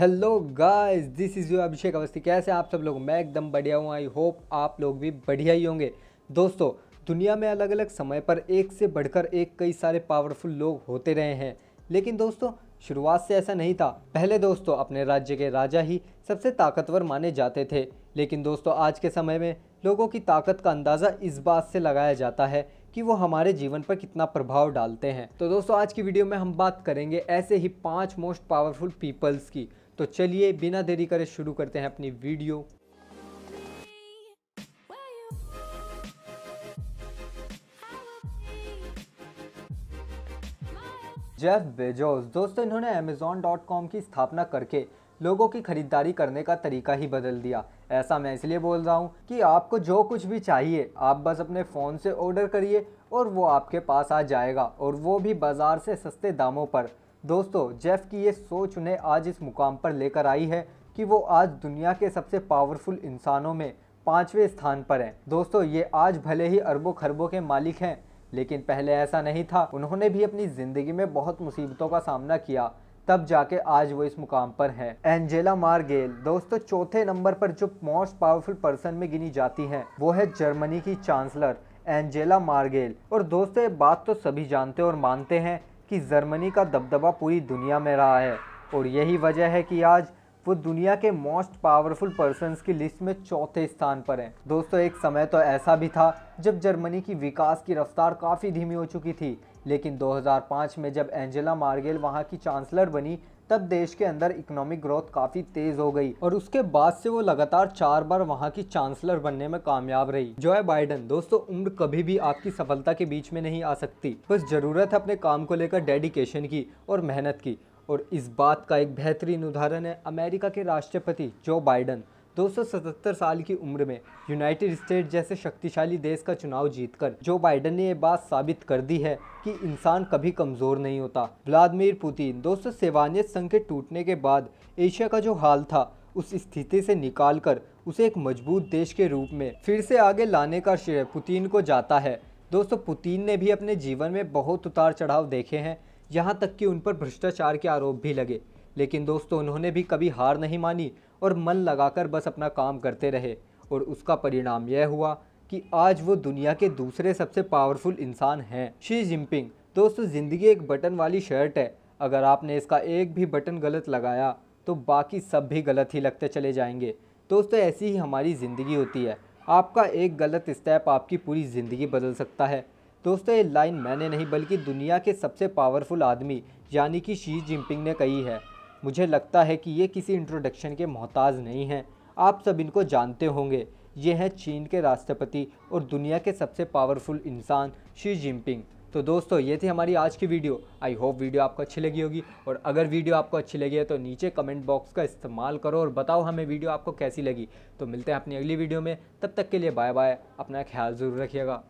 hello guys this is you Abhishek Awasthi कैसे आप सब लोग मैं एकदम बढ़िया हूँ आई होप आप लोग भी बढ़िया ही होंगे दोस्तों दुनिया में अलग अलग समय पर एक से बढ़कर एक कई सारे पावरफुल लोग होते रहे हैं लेकिन दोस्तों शुरुआत से ऐसा नहीं था पहले दोस्तों अपने राज्य के राजा ही सबसे ताकतवर माने जाते थे लेकिन दोस्तों आज के समय में लोगों की ताकत का अंदाज़ा इस बात से लगाया जाता है कि वो हमारे जीवन पर कितना प्रभाव डालते हैं तो दोस्तों आज की वीडियो में हम बात करेंगे ऐसे ही पाँच मोस्ट पावरफुल पीपल्स की तो चलिए बिना देरी करे शुरू करते हैं अपनी वीडियो जेफ बेजोस दोस्तों इन्होंने Amazon.com की स्थापना करके लोगों की खरीदारी करने का तरीका ही बदल दिया ऐसा मैं इसलिए बोल रहा हूँ कि आपको जो कुछ भी चाहिए आप बस अपने फ़ोन से ऑर्डर करिए और वो आपके पास आ जाएगा और वो भी बाज़ार से सस्ते दामों पर दोस्तों जेफ की ये सोच उन्हें आज इस मुकाम पर लेकर आई है कि वो आज दुनिया के सबसे पावरफुल इंसानों में पाँचवें स्थान पर हैं दोस्तों ये आज भले ही अरबों खरबों के मालिक हैं लेकिन पहले ऐसा नहीं था उन्होंने भी अपनी ज़िंदगी में बहुत मुसीबतों का सामना किया तब जाके आज वो इस मुकाम पर हैं एंजेला मार्गेल दोस्तों चौथे नंबर पर जो मोस्ट पावरफुल पर्सन में गिनी जाती हैं वो है जर्मनी की चांसलर एंजेला मार्गेल और दोस्तों ये बात तो सभी जानते और मानते हैं कि जर्मनी का दबदबा पूरी दुनिया में रहा है और यही वजह है कि आज वो दुनिया के मोस्ट पावरफुल पर्सन की लिस्ट में चौथे स्थान पर हैं दोस्तों एक समय तो ऐसा भी था जब जर्मनी की विकास की रफ्तार काफ़ी धीमी हो चुकी थी लेकिन 2005 में जब एंजेला मार्गेल वहाँ की चांसलर बनी तब देश के अंदर इकोनॉमिक ग्रोथ काफ़ी तेज़ हो गई और उसके बाद से वो लगातार चार बार वहाँ की चांसलर बनने में कामयाब रही जो है बाइडन दोस्तों उम्र कभी भी आपकी सफलता के बीच में नहीं आ सकती बस ज़रूरत है अपने काम को लेकर डेडिकेशन की और मेहनत की और इस बात का एक बेहतरीन उदाहरण है अमेरिका के राष्ट्रपति जो बाइडन 277 साल की उम्र में यूनाइटेड स्टेट जैसे शक्तिशाली देश का चुनाव जीतकर जो बाइडन ने ये बात साबित कर दी है कि इंसान कभी कमज़ोर नहीं होता व्लादिमिर पुतिन दो संघ के टूटने के बाद एशिया का जो हाल था उस स्थिति से निकालकर उसे एक मजबूत देश के रूप में फिर से आगे लाने का श्रेय पुतिन को जाता है दोस्तों पुतिन ने भी अपने जीवन में बहुत उतार चढ़ाव देखे हैं यहाँ तक कि उन पर भ्रष्टाचार के आरोप भी लगे लेकिन दोस्तों उन्होंने भी कभी हार नहीं मानी और मन लगाकर बस अपना काम करते रहे और उसका परिणाम यह हुआ कि आज वो दुनिया के दूसरे सबसे पावरफुल इंसान हैं शी जिनपिंग दोस्तों ज़िंदगी एक बटन वाली शर्ट है अगर आपने इसका एक भी बटन गलत लगाया तो बाकी सब भी गलत ही लगते चले जाएंगे दोस्तों ऐसी ही हमारी ज़िंदगी होती है आपका एक गलत स्टेप आपकी पूरी ज़िंदगी बदल सकता है दोस्तों ये लाइन मैंने नहीं बल्कि दुनिया के सबसे पावरफुल आदमी यानी कि शी जिनपिंग ने कही है मुझे लगता है कि ये किसी इंट्रोडक्शन के मोहताज नहीं हैं आप सब इनको जानते होंगे ये हैं चीन के राष्ट्रपति और दुनिया के सबसे पावरफुल इंसान शी जिनपिंग तो दोस्तों ये थी हमारी आज की वीडियो आई होप वीडियो आपको अच्छी लगी होगी और अगर वीडियो आपको अच्छी लगी है तो नीचे कमेंट बॉक्स का इस्तेमाल करो और बताओ हमें वीडियो आपको कैसी लगी तो मिलते हैं अपनी अगली वीडियो में तब तक के लिए बाय बाय अपना ख्याल ज़रूर रखिएगा